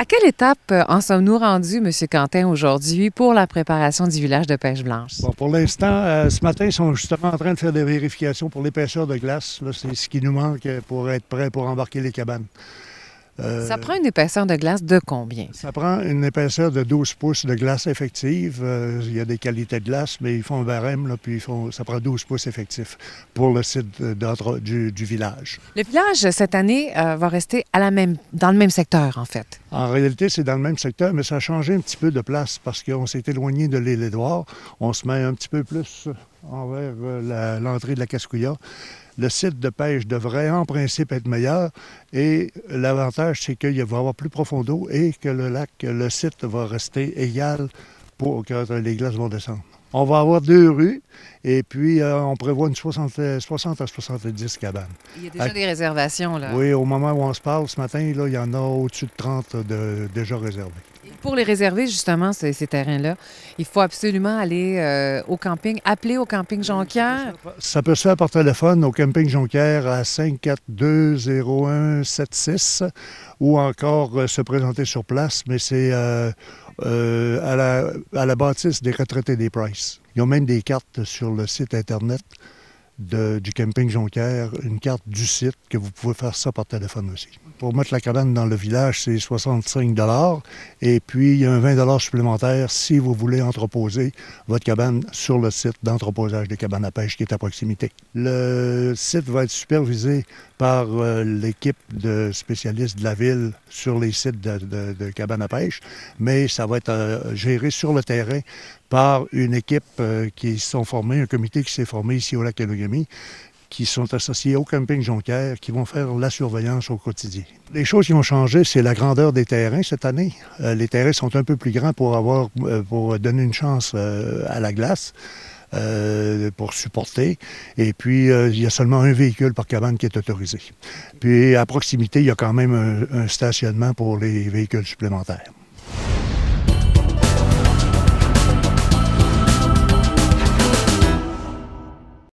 À quelle étape euh, en sommes-nous rendus, M. Quentin, aujourd'hui pour la préparation du village de pêche blanche? pour l'instant, euh, ce matin, ils sont justement en train de faire des vérifications pour l'épaisseur de glace. C'est ce qui nous manque pour être prêts pour embarquer les cabanes. Euh, ça prend une épaisseur de glace de combien? Ça prend une épaisseur de 12 pouces de glace effective. Euh, il y a des qualités de glace, mais ils font un barème, là, puis ils font, ça prend 12 pouces effectifs pour le site du, du, village. Le village, cette année, euh, va rester à la même, dans le même secteur, en fait. En réalité, c'est dans le même secteur, mais ça a changé un petit peu de place parce qu'on s'est éloigné de l'île Édouard. On se met un petit peu plus envers l'entrée de la Cascouilla le site de pêche devrait en principe être meilleur. Et l'avantage, c'est qu'il va y avoir plus profond d'eau et que le lac, le site va rester égal pour que les glaces vont descendre. On va avoir deux rues et puis euh, on prévoit une 60, à 70 cabanes. Il y a déjà des réservations, là. Oui, au moment où on se parle ce matin, il y en a au-dessus de 30 déjà réservées. Pour les réserver, justement, ces, terrains-là, il faut absolument aller euh, au camping, appeler au camping Jonquière. Ça peut se faire par téléphone au camping Jonquière à 5420176 ou encore euh, se présenter sur place, mais c'est euh, à, la, à la bâtisse des retraités des Price. Ils ont même des cartes sur le site Internet du camping Jonquière, une carte du site, que vous pouvez faire ça par téléphone aussi. Pour mettre la cabane dans le village, c'est 65 et puis il y a un 20 supplémentaire si vous voulez entreposer votre cabane sur le site d'entreposage de cabanes à pêche qui est à proximité. Le site va être supervisé par euh, l'équipe de spécialistes de la ville sur les sites de, de, cabanes à pêche, mais ça va être euh, géré sur le terrain par une équipe euh, qui s'est sont un comité qui s'est formé ici au lac Alogami, qui sont associés au camping Jonquière, qui vont faire la surveillance au quotidien. Les choses qui ont changé, c'est la grandeur des terrains cette année. Euh, les terrains sont un peu plus grands pour avoir, euh, pour donner une chance à la glace. pour supporter. Et puis, il y a seulement un véhicule par cabane qui est autorisé. Puis, à proximité, il y a quand même un stationnement pour les véhicules supplémentaires.